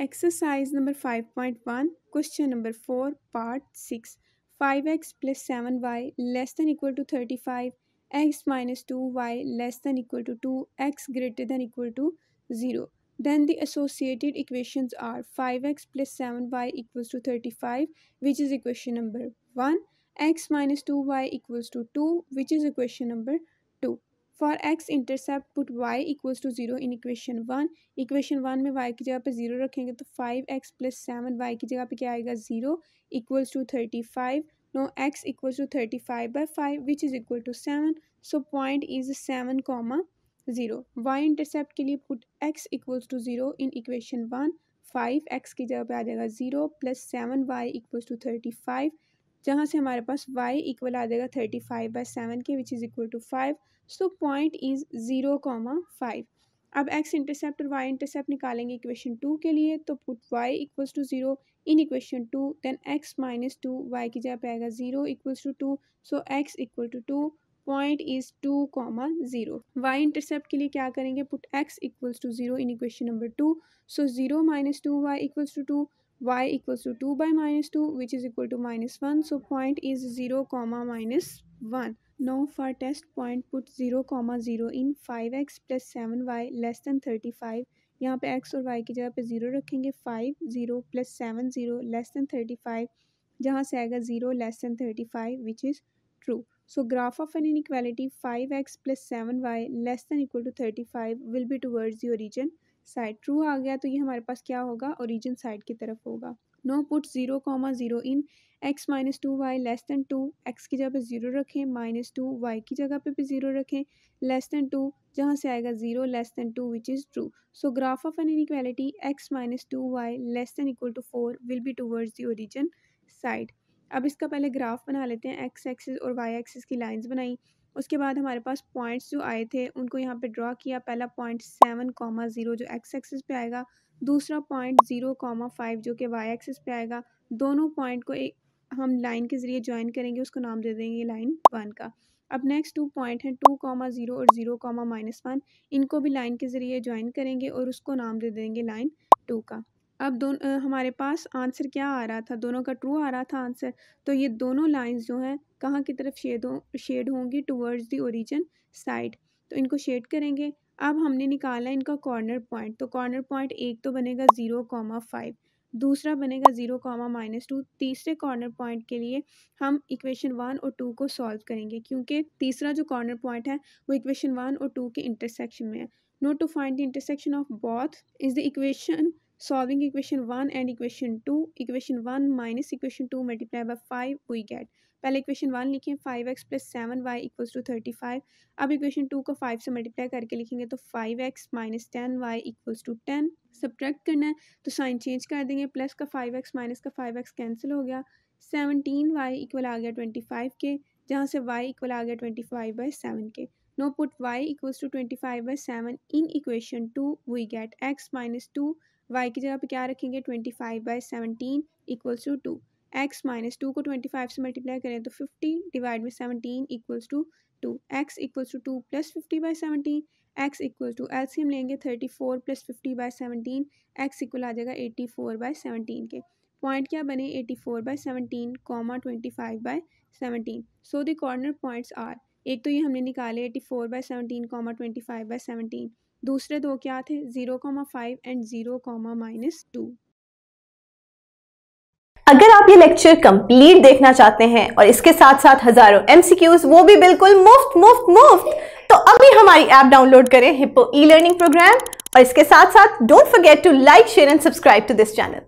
Exercise number 5.1, question number 4, part 6. 5x plus 7y less than equal to 35, x minus 2y less than equal to 2, x greater than equal to 0. Then the associated equations are 5x plus 7y equals to 35, which is equation number 1, x minus 2y equals to 2, which is equation number for x intercept put y equals to zero in equation one equation one में y की जगह पे zero रखेंगे तो five x plus seven y की जगह पे क्या आएगा zero equals to thirty five no x equals to thirty five by five which is equal to seven so point is seven comma zero y intercept के लिए put x equals to zero in equation one five x की जगह पे आ जाएगा zero plus seven y equals to thirty five जहाँ से हमारे पास y इक्वल आ जाएगा थर्टी फाइव बाई सेवन के which is equal to five so point is zero comma five अब x इंटरसेप्ट और y इंटरसेप्ट निकालेंगे इक्वेशन टू के लिए तो put y equals to zero in equation two then x minus two y की जगह पे आएगा zero equals to two so x equal to two point is two comma zero y intercept के लिए क्या करेंगे put x equals to zero in equation number two so zero minus two y equals to two y equals to 2 by minus 2 which is equal to minus 1 so point is 0 comma minus 1 now for test point put 0 comma 0 in 5x plus 7y less than 35 यहाँ पे x और y की जगह पे zero रखेंगे five zero plus seven zero less than thirty five जहाँ से आएगा zero less than thirty five which is true so graph of an inequality five x plus seven y less than equal to thirty five will be towards the origin side true आ गया तो ये हमारे पास क्या होगा origin side की तरफ होगा no put zero comma zero in x minus two y less than two x की जगह पे ज़ीरो रखें माइनस टू वाई की जगह पे भी ज़ीरो रखें लेस दैन टू जहाँ से आएगा zero less than two which is true so graph of an equality x minus two y less than equal to four will be towards the origin side अब इसका पहले graph बना लेते हैं x axis और वाई एक्सिस की lines बनाई उसके बाद हमारे पास पॉइंट्स जो आए थे उनको यहाँ पे ड्रॉ किया पहला पॉइंट सेवन कॉमा ज़ीरो जो एक्स एक्सिस पे आएगा दूसरा पॉइंट ज़ीरो कॉमा फाइव जो कि वाई एक्सिस पे आएगा दोनों पॉइंट को एक हम लाइन के ज़रिए ज्वाइन करेंगे उसको नाम दे देंगे लाइन वन का अब नेक्स्ट टू पॉइंट हैं टू कॉमा ज़ीरो और ज़ीरो कॉमा माइनस वन इनको भी लाइन के ज़रिए ज्वाइन करेंगे और उसको नाम दे देंगे लाइन टू का अब दोनों हमारे पास आंसर क्या आ रहा था दोनों का ट्रू आ रहा था आंसर तो ये दोनों लाइंस जो हैं कहाँ की तरफ शेड हो शेड होंगी टूवर्ड्स दी ओरिजिन साइड तो इनको शेड करेंगे अब हमने निकाला इनका कॉर्नर पॉइंट तो कॉर्नर पॉइंट एक तो बनेगा ज़ीरो कॉमा फाइव दूसरा बनेगा ज़ीरो कॉमा माइनस टू तीसरे कॉर्नर पॉइंट के लिए हम इक्वेशन वन और टू को सॉल्व करेंगे क्योंकि तीसरा जो कॉर्नर पॉइंट है वो इक्वेशन वन और टू के इंटरसेक्शन में है note to find the intersection of both is the equation solving equation 1 and equation 2 equation 1 minus equation 2 multiplied by 5 we get पहले इक्वेशन वन लिखें five x plus seven y equals to thirty five अब equation two को five से multiply करके लिखेंगे तो five x minus ten y equals to ten subtract करना है तो साइन चेंज कर देंगे प्लस का फाइव एक्स माइनस का फाइव एक्स कैंसिल हो गया सेवनटीन वाई इक्वल आ गया ट्वेंटी फाइव के जहाँ से वाई इक्वल आ गया ट्वेंटी फाइव बाई सेवन के now put y equals to twenty five by seven in equation two we get x minus two y की जगह पे क्या रखेंगे twenty five by seventeen equals to two x minus two को twenty five से multiply करें तो fifty divide में seventeen equals to two x equals to two plus fifty by seventeen x equal to L C हम लेंगे thirty four plus fifty by seventeen x equal आ जाएगा eighty four by seventeen के point क्या बने eighty four by seventeen comma twenty five by seventeen so the corner points are एक तो ये हमने निकाले eighty four by seventeen comma twenty five by seventeen दूसरे दो क्या थे zero comma five and zero comma minus two अगर आप ये लेक्चर कंप्लीट देखना चाहते हैं और इसके साथ साथ हजारों एमसीक्यूज वो भी बिल्कुल मुफ्त मुफ्त मुफ्त तो अभी हमारी ऐप डाउनलोड करें हिप्पो ई लर्निंग प्रोग्राम और इसके साथ साथ don't forget to like share and subscribe to this channel